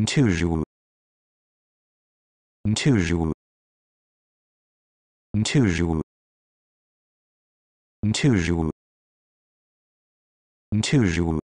Ntu zhu. Ntu zhu. Ntu